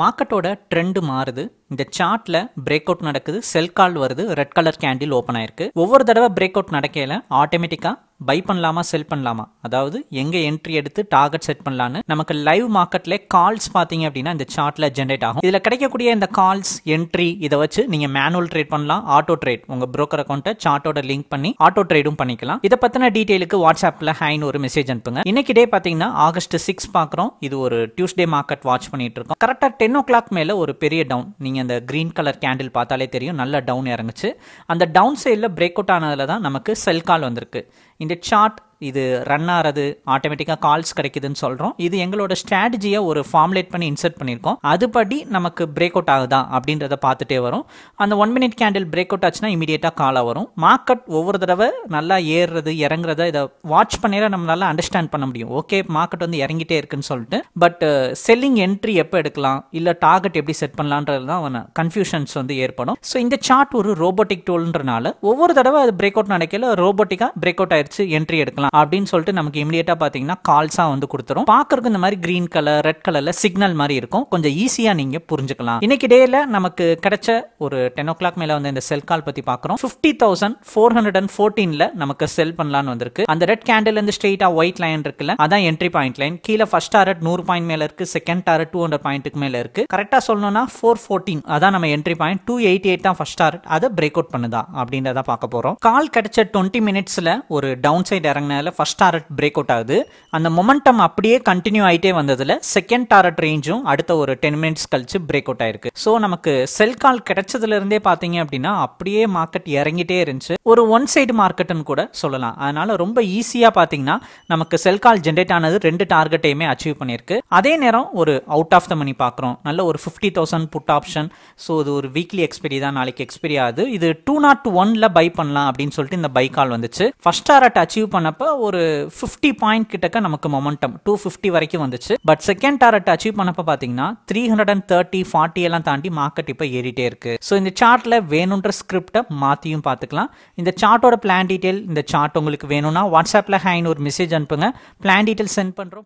மார்க்கெட்டோட ட்ரெண்டு மாறுது இந்த சார்ட்ல பிரேக் அவுட் நடக்குது செல் கால் வருது ரெட் கலர் கேண்டில் ஓப்பன் ஆயிருக்கு ஒவ்வொரு தடவை பிரேக் அவுட் நடக்கையில் ஆட்டோமேட்டிக்காக பை பண்ணலாமா செல் பண்ணலாமா அதாவது எங்கே என்ட்ரி எடுத்து டார்கெட் செட் பண்ணலான்னு நமக்கு லைவ் மார்க்கெட்ல கால்ஸ் பார்த்தீங்க அப்படின்னா இந்த சார்ட்டில் ஜென்ரேட் ஆகும் இதில் கிடைக்கக்கூடிய இந்த கால்ஸ் என்ட்ரி இதை வச்சு நீங்கள் மேனுவல் ட்ரேட் பண்ணலாம் ஆட்டோ ட்ரேட் உங்கள் ப்ரோக்கர் அக்கௌண்ட்டை சார்ட்டோட லிங்க் பண்ணி ஆட்டோ ட்ரேடும் பண்ணிக்கலாம் இதை பற்றின டீட்டெயிலுக்கு வாட்ஸ்அப்பில் ஹைன்னு ஒரு மெசேஜ் அனுப்புங்க இன்னைக்கு டே பார்த்தீங்கன்னா ஆகஸ்ட் சிக்ஸ் பார்க்குறோம் இது ஒரு டியூஸ்டே மார்க்கெட் வாட்ச் பண்ணிட்டு இருக்கோம் கரெக்டாக டென் ஓ கிளாக் மேலே ஒரு பெரிய டவுன் நீங்கள் அந்த க்ரீன் கலர் கேண்டில் பார்த்தாலே தெரியும் நல்ல டவுன் இறங்குச்சு அந்த டவுன் சைடில் பிரேக் அவுட் ஆனதுல தான் நமக்கு செல் கால் வந்திருக்கு in the chart இது ரன் ஆகிறது ஆட்டோமேட்டிக்காக கால்ஸ் கிடைக்குதுன்னு சொல்கிறோம் இது எங்களோட ஸ்ட்ராட்டஜியை ஒரு ஃபார்முலேட் பண்ணி இன்சர்ட் பண்ணியிருக்கோம் அதுபடி நமக்கு பிரேக் அவுட் ஆகுதா அப்படின்றத பார்த்துட்டே வரும் அந்த one minute candle break out ஆச்சுன்னா இமீடியட்டாக காலாக வரும் மார்க்கெட் ஒவ்வொரு தடவை நல்லா ஏறுறது இறங்குறத இதை வாட்ச் பண்ணிட நம்மளால அண்டர்ஸ்டாண்ட் பண்ண முடியும் ஓகே மார்க்கெட் வந்து இறங்கிட்டே இருக்குன்னு சொல்லிட்டு பட் செல்லிங் என்ட்ரி எப்போ எடுக்கலாம் இல்லை டார்கெட் எப்படி செட் பண்ணலான்றது தான் அவன் கன்ஃபியூஷன்ஸ் வந்து ஏற்படும் ஸோ இந்த சார்ட் ஒரு ரோபோட்டிக் டூல்ன்றனால ஒவ்வொரு தடவை அது பிரேக் அவுட் நடக்கல ரோபோட்டிக்காக பிரேக் அவுட் ஆயிடுச்சு என்ட்ரி எடுக்கலாம் பண்ணிக்கலாம் அப்படின்னு சொல்லிட்டு நமக்கு இமீடியட்டாக பார்த்தீங்கன்னா கால்ஸாக வந்து கொடுத்துரும் பாக்குறதுக்கு இந்த மாதிரி கிரீன் கலர் ரெட் கலரில் சிக்னல் மாதிரி இருக்கும் கொஞ்சம் ஈஸியாக நீங்கள் புரிஞ்சுக்கலாம் இன்னைக்கு டேயில் நமக்கு கிடைச்ச ஒரு டென் ஓ கிளாக் மேலே வந்து இந்த செல் கால் பற்றி பார்க்குறோம் fifty thousand four hundred and ஃபோர்டீனில் நமக்கு செல் பண்ணலாம்னு வந்திருக்கு அந்த ரெட் கேண்டில் இருந்து ஸ்ட்ரெயிட்டாக ஒயிட் லைன் இருக்குல்ல அதான் என்ட்ரி பாயிண்ட் லைன் கீழே ஃபர்ஸ்ட் டாரட் நூறு பாயிண்ட் மேலே இருக்கு செகண்ட் டாரட் டூ ஹண்ட்ரட் பாயிண்ட்டுக்கு மேலே இருக்குது கரெக்டாக சொல்லணும்னா ஃபோர் ஃபோர்டீன் அதான் நம்ம entry point two eighty eight தான் ஃபர்ஸ்ட் டாரட் அதை பிரேக் அவுட் பண்ணுதா அப்படின்றத பார்க்க போகிறோம் கால் கிடைச்ச டுவெண்ட்டி மினிட்ஸில் ஒரு டவுன் சைடு இறங்கின மேலே ஃபஸ்ட் டாரட் பிரேக் அவுட் ஆகுது அந்த மொமெண்டம் அப்படியே கண்டினியூ ஆகிட்டே வந்ததில் செகண்ட் டாரட் ரேஞ்சும் அடுத்த ஒரு டென் மினிட்ஸ் கழிச்சு பிரேக் அவுட் ஆயிருக்கு ஸோ நமக்கு செல் கால் கிடைச்சதுலேருந்தே பார்த்தீங்க அப்படின்னா அப்படியே மார்க்கெட் இறங்கிட்டே இருந்துச்சு ஒரு ஒன் சைடு மார்க்கெட்டுன்னு கூட சொல்லலாம் அதனால ரொம்ப ஈஸியாக பார்த்தீங்கன்னா நமக்கு செல் கால் ஜென்ரேட் ஆனது ரெண்டு டார்கெட்டையுமே அச்சீவ் பண்ணியிருக்கு அதே நேரம் ஒரு அவுட் ஆஃப் த மணி பார்க்குறோம் நல்ல ஒரு fifty thousand put option so இது ஒரு வீக்லி எக்ஸ்பெரி தான் நாளைக்கு எக்ஸ்பெரி ஆகுது இது டூ நாட் ஒன்ல பை பண்ணலாம் அப்படின்னு சொல்லிட்டு இந்த பை கால் வந்துச்சு ஃபர்ஸ்ட் டாரட் அச்சீவ் பண்ணப்போ ஒரு ஃபிஃப்டி பாயிண்ட் கிட்டக்க நமக்கு மொமெண்டம் டூ ஃபிஃப்டி வரைக்கும் வந்துச்சு பட் செகண்ட் டாரட் அச்சீவ் பண்ணப்போ பார்த்தீங்கன்னா three hundred and thirty forty எல்லாம் தாண்டி மார்க்கெட் இப்போ ஏறிட்டே இருக்கு ஸோ இந்த சார்ட்ல வேணுன்ற ஸ்கிரிப்டை மாற்றியும் பார்த்துக்கலாம் இந்த சார்ட்டோட பிளான் டீட்டெயில் இந்த சார்ட் உங்களுக்கு வேணும்னா வாட்ஸ்அப்பில் ஹேன் ஒரு மெசேஜ் அனுப்புங்க பிளான் டீட்டெயில் சென்ட் பண்ணுறோம்